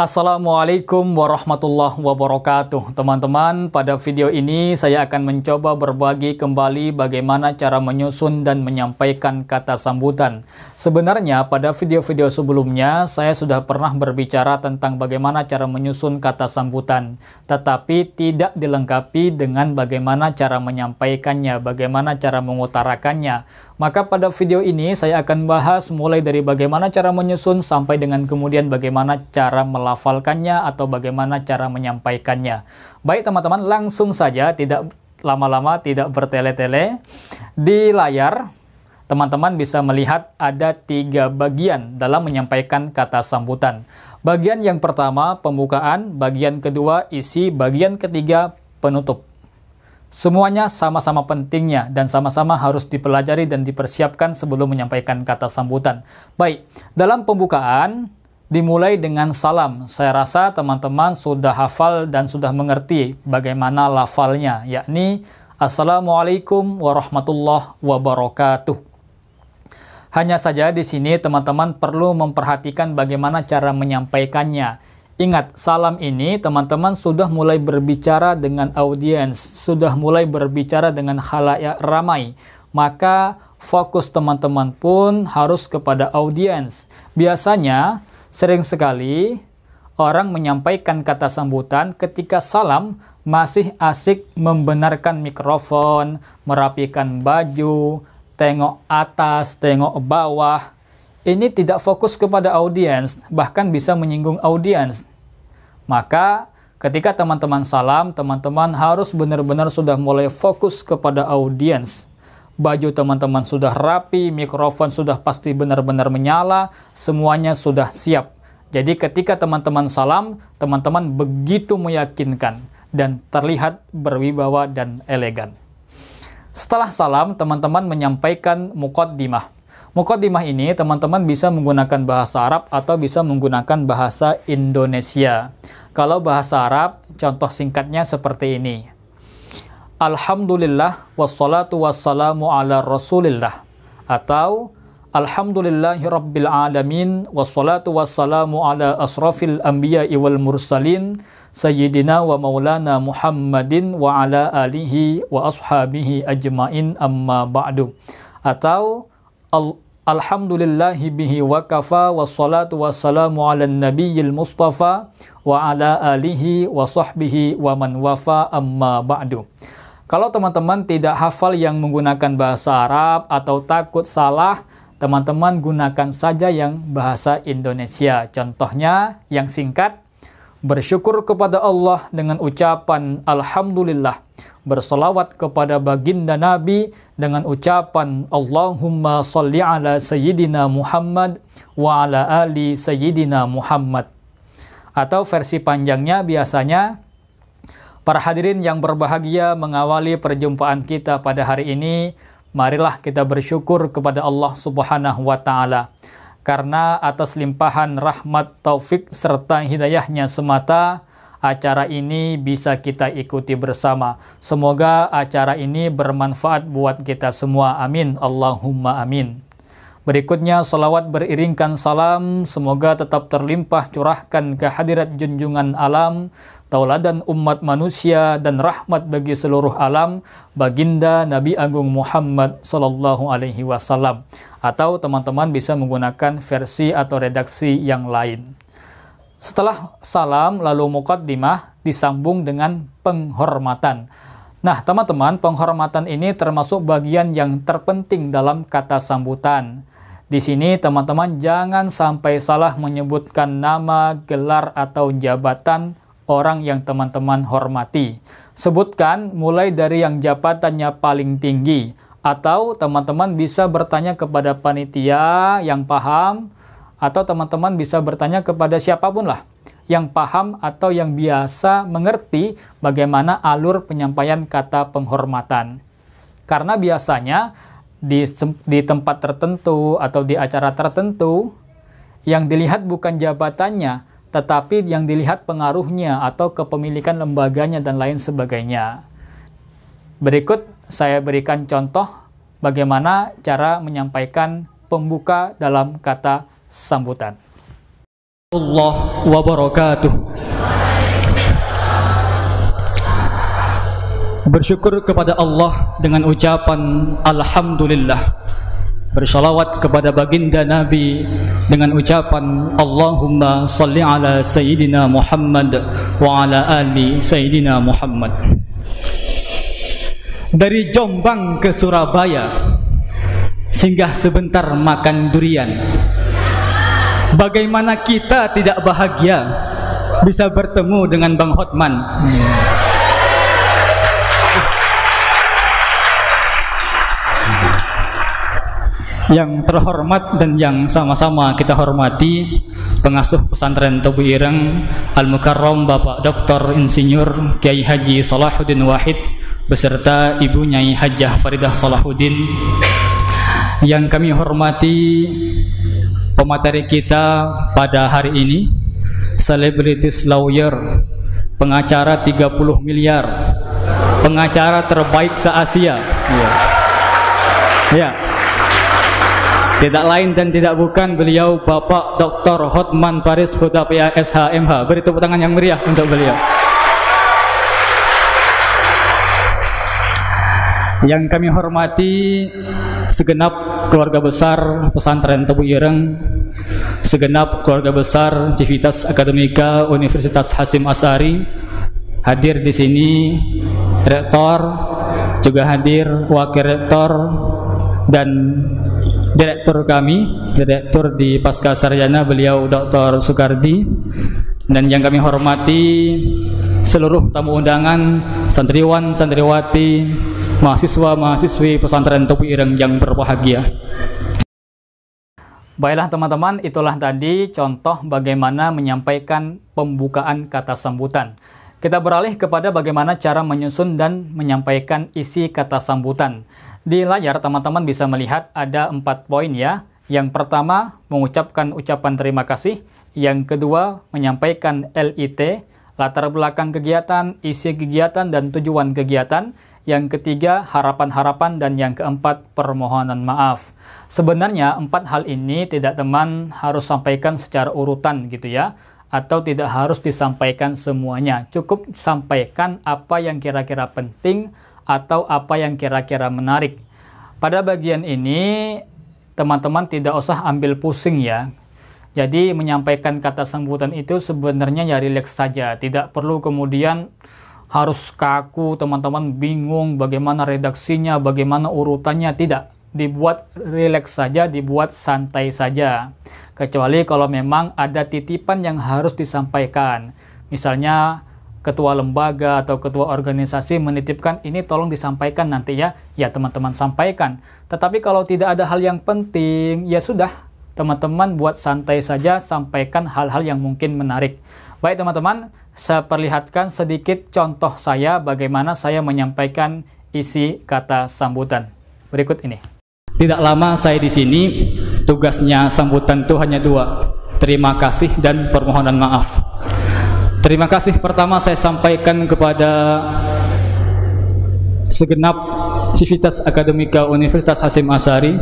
Assalamualaikum warahmatullahi wabarakatuh Teman-teman, pada video ini saya akan mencoba berbagi kembali bagaimana cara menyusun dan menyampaikan kata sambutan Sebenarnya pada video-video sebelumnya saya sudah pernah berbicara tentang bagaimana cara menyusun kata sambutan Tetapi tidak dilengkapi dengan bagaimana cara menyampaikannya, bagaimana cara mengutarakannya Maka pada video ini saya akan bahas mulai dari bagaimana cara menyusun sampai dengan kemudian bagaimana cara melakukannya melafalkannya atau bagaimana cara menyampaikannya. Baik teman-teman, langsung saja tidak lama-lama tidak bertele-tele di layar teman-teman bisa melihat ada tiga bagian dalam menyampaikan kata sambutan. Bagian yang pertama pembukaan, bagian kedua isi, bagian ketiga penutup. Semuanya sama-sama pentingnya dan sama-sama harus dipelajari dan dipersiapkan sebelum menyampaikan kata sambutan. Baik, dalam pembukaan dimulai dengan salam. Saya rasa teman-teman sudah hafal dan sudah mengerti bagaimana lafalnya, yakni Assalamualaikum warahmatullahi wabarakatuh. Hanya saja di sini teman-teman perlu memperhatikan bagaimana cara menyampaikannya. Ingat, salam ini teman-teman sudah mulai berbicara dengan audiens, sudah mulai berbicara dengan halayak ramai. Maka fokus teman-teman pun harus kepada audiens. Biasanya Sering sekali orang menyampaikan kata sambutan ketika salam masih asik membenarkan mikrofon, merapikan baju, tengok atas, tengok bawah. Ini tidak fokus kepada audiens, bahkan bisa menyinggung audiens. Maka ketika teman-teman salam, teman-teman harus benar-benar sudah mulai fokus kepada audiens baju teman-teman sudah rapi, mikrofon sudah pasti benar-benar menyala, semuanya sudah siap. Jadi ketika teman-teman salam, teman-teman begitu meyakinkan dan terlihat berwibawa dan elegan. Setelah salam, teman-teman menyampaikan dimah. mukaddimah. dimah ini teman-teman bisa menggunakan bahasa Arab atau bisa menggunakan bahasa Indonesia. Kalau bahasa Arab, contoh singkatnya seperti ini. Alhamdulillah wassalatu wassalamu ala rasulillah atau Alhamdulillahi rabbil alamin wassalatu wassalamu ala asrafil anbiya wal mursalin sayyidina wa maulana Muhammadin wa ala alihi wa ashabihi ajmain amma ba'du atau al Alhamdulillahi bihi wa kafa wassalatu wassalamu ala nabiyyil mustafa wa ala alihi wa sahbihi wa man wafa amma ba'du. Kalau teman-teman tidak hafal yang menggunakan bahasa Arab atau takut salah, teman-teman gunakan saja yang bahasa Indonesia. Contohnya yang singkat, bersyukur kepada Allah dengan ucapan Alhamdulillah, bersolawat kepada baginda Nabi dengan ucapan Allahumma salli ala Sayyidina Muhammad wa ala ali Sayyidina Muhammad. Atau versi panjangnya biasanya, Para hadirin yang berbahagia mengawali perjumpaan kita pada hari ini, marilah kita bersyukur kepada Allah Subhanahu wa taala karena atas limpahan rahmat taufik serta hidayahnya semata acara ini bisa kita ikuti bersama. Semoga acara ini bermanfaat buat kita semua. Amin. Allahumma amin. Berikutnya salawat beriringkan salam semoga tetap terlimpah curahkan kehadirat junjungan alam, tauladan umat manusia dan rahmat bagi seluruh alam baginda Nabi Agung Muhammad sallallahu alaihi wasallam atau teman-teman bisa menggunakan versi atau redaksi yang lain. Setelah salam lalu mukaddimah disambung dengan penghormatan. Nah, teman-teman, penghormatan ini termasuk bagian yang terpenting dalam kata sambutan. Di sini teman-teman jangan sampai salah menyebutkan nama, gelar atau jabatan orang yang teman-teman hormati. Sebutkan mulai dari yang jabatannya paling tinggi atau teman-teman bisa bertanya kepada panitia yang paham atau teman-teman bisa bertanya kepada siapapun lah yang paham atau yang biasa mengerti bagaimana alur penyampaian kata penghormatan. Karena biasanya di, di tempat tertentu atau di acara tertentu, yang dilihat bukan jabatannya, tetapi yang dilihat pengaruhnya atau kepemilikan lembaganya dan lain sebagainya. Berikut saya berikan contoh bagaimana cara menyampaikan pembuka dalam kata sambutan. Allah wabarakatuh. bersyukur kepada Allah dengan ucapan Alhamdulillah bersalawat kepada baginda Nabi dengan ucapan Allahumma salli ala Sayyidina Muhammad wa ala ali Sayyidina Muhammad dari Jombang ke Surabaya singgah sebentar makan durian bagaimana kita tidak bahagia bisa bertemu dengan Bang Hotman yeah. yang terhormat dan yang sama-sama kita hormati pengasuh pesantren Tebu Ireng Al Mukarram Bapak Dr. Insinyur Kiai Haji Salahuddin Wahid beserta Ibu Nyai Hajah Faridah Salahuddin yang kami hormati pemateri kita pada hari ini Celebrities Lawyer pengacara 30 miliar pengacara terbaik se-Asia iya. ya yeah. yeah. Tidak lain dan tidak bukan beliau Bapak Dr. Hotman Paris Huda PASH SHMH. Beri tepuk tangan yang meriah untuk beliau. Yang kami hormati segenap keluarga besar pesantren Tebu Ireng, segenap keluarga besar Civitas Akademika Universitas Hasim Asari, hadir di sini rektor, juga hadir wakil rektor dan direktur kami, direktur di Pasca Sarjana beliau Dr. Sukardi dan yang kami hormati seluruh tamu undangan, santriwan, santriwati, mahasiswa-mahasiswi pesantren Topi Ireng yang berbahagia. Baiklah teman-teman, itulah tadi contoh bagaimana menyampaikan pembukaan kata sambutan. Kita beralih kepada bagaimana cara menyusun dan menyampaikan isi kata sambutan. Di layar teman-teman bisa melihat ada empat poin ya. Yang pertama, mengucapkan ucapan terima kasih. Yang kedua, menyampaikan LIT, latar belakang kegiatan, isi kegiatan, dan tujuan kegiatan. Yang ketiga, harapan-harapan, dan yang keempat, permohonan maaf. Sebenarnya, empat hal ini tidak teman harus sampaikan secara urutan gitu ya atau tidak harus disampaikan semuanya. Cukup sampaikan apa yang kira-kira penting atau apa yang kira-kira menarik. Pada bagian ini, teman-teman tidak usah ambil pusing ya. Jadi menyampaikan kata sambutan itu sebenarnya ya rileks saja, tidak perlu kemudian harus kaku, teman-teman bingung bagaimana redaksinya, bagaimana urutannya, tidak. Dibuat rileks saja, dibuat santai saja kecuali kalau memang ada titipan yang harus disampaikan. Misalnya ketua lembaga atau ketua organisasi menitipkan ini tolong disampaikan nanti ya. Ya teman-teman sampaikan. Tetapi kalau tidak ada hal yang penting, ya sudah teman-teman buat santai saja sampaikan hal-hal yang mungkin menarik. Baik teman-teman, saya perlihatkan sedikit contoh saya bagaimana saya menyampaikan isi kata sambutan. Berikut ini. Tidak lama saya di sini, tugasnya sambutan itu hanya dua, terima kasih dan permohonan maaf. Terima kasih pertama saya sampaikan kepada segenap Civitas Akademika Universitas Hasim Asari,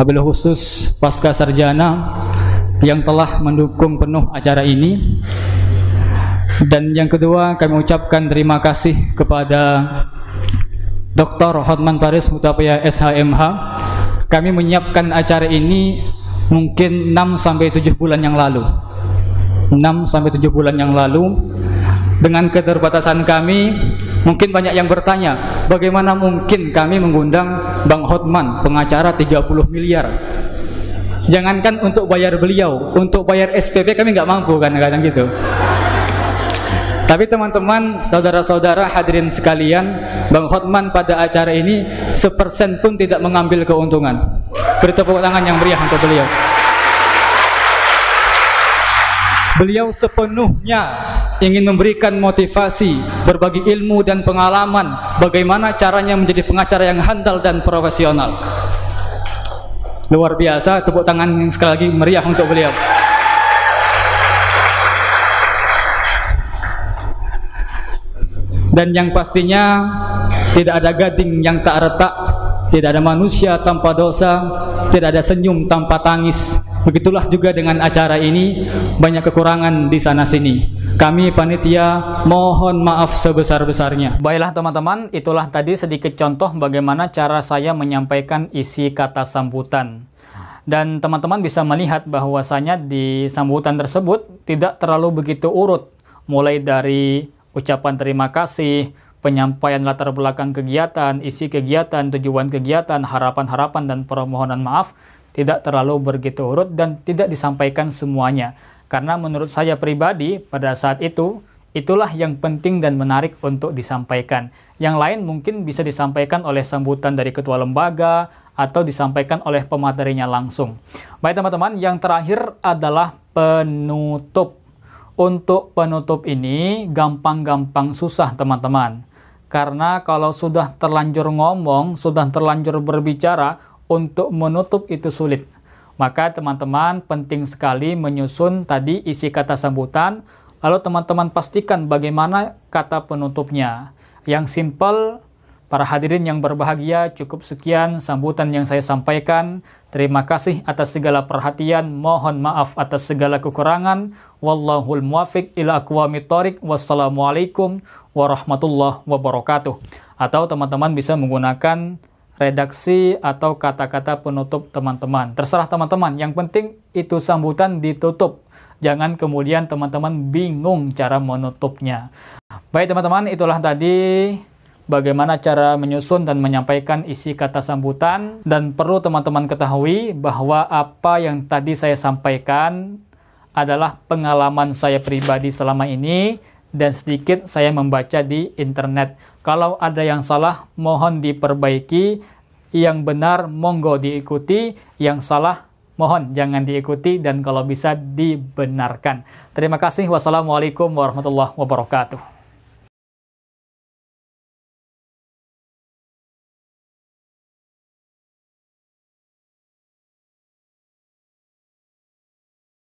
apabila khusus pasca sarjana yang telah mendukung penuh acara ini. Dan yang kedua kami ucapkan terima kasih kepada Dr. Hotman Paris Mutapaya SHMH kami menyiapkan acara ini mungkin 6 sampai 7 bulan yang lalu. 6 sampai 7 bulan yang lalu dengan keterbatasan kami mungkin banyak yang bertanya bagaimana mungkin kami mengundang Bang Hotman pengacara 30 miliar jangankan untuk bayar beliau untuk bayar SPP kami nggak mampu kan kadang-kadang gitu tapi teman-teman, saudara-saudara hadirin sekalian, Bang Hotman pada acara ini sepersen pun tidak mengambil keuntungan. Beri tepuk tangan yang meriah untuk beliau. Beliau sepenuhnya ingin memberikan motivasi, berbagi ilmu dan pengalaman bagaimana caranya menjadi pengacara yang handal dan profesional. Luar biasa, tepuk tangan yang sekali lagi meriah untuk beliau. dan yang pastinya tidak ada gading yang tak retak tidak ada manusia tanpa dosa tidak ada senyum tanpa tangis begitulah juga dengan acara ini banyak kekurangan di sana sini kami panitia mohon maaf sebesar-besarnya. Baiklah teman-teman, itulah tadi sedikit contoh bagaimana cara saya menyampaikan isi kata sambutan. Dan teman-teman bisa melihat bahwasanya di sambutan tersebut tidak terlalu begitu urut, mulai dari ucapan terima kasih, penyampaian latar belakang kegiatan, isi kegiatan, tujuan kegiatan, harapan-harapan, dan permohonan maaf tidak terlalu begitu urut dan tidak disampaikan semuanya. Karena menurut saya pribadi, pada saat itu, itulah yang penting dan menarik untuk disampaikan. Yang lain mungkin bisa disampaikan oleh sambutan dari ketua lembaga atau disampaikan oleh pematerinya langsung. Baik teman-teman, yang terakhir adalah penutup. Untuk penutup ini gampang-gampang susah teman-teman. Karena kalau sudah terlanjur ngomong, sudah terlanjur berbicara, untuk menutup itu sulit. Maka teman-teman penting sekali menyusun tadi isi kata sambutan, lalu teman-teman pastikan bagaimana kata penutupnya. Yang simple Para hadirin yang berbahagia, cukup sekian sambutan yang saya sampaikan. Terima kasih atas segala perhatian. Mohon maaf atas segala kekurangan. Wallahul muwafiq ila aqwamit thoriq. Wassalamualaikum warahmatullahi wabarakatuh. Atau teman-teman bisa menggunakan redaksi atau kata-kata penutup teman-teman. Terserah teman-teman. Yang penting itu sambutan ditutup. Jangan kemudian teman-teman bingung cara menutupnya. Baik teman-teman, itulah tadi bagaimana cara menyusun dan menyampaikan isi kata sambutan. Dan perlu teman-teman ketahui bahwa apa yang tadi saya sampaikan adalah pengalaman saya pribadi selama ini dan sedikit saya membaca di internet. Kalau ada yang salah, mohon diperbaiki. Yang benar, monggo diikuti. Yang salah, mohon jangan diikuti dan kalau bisa dibenarkan. Terima kasih. Wassalamualaikum warahmatullahi wabarakatuh.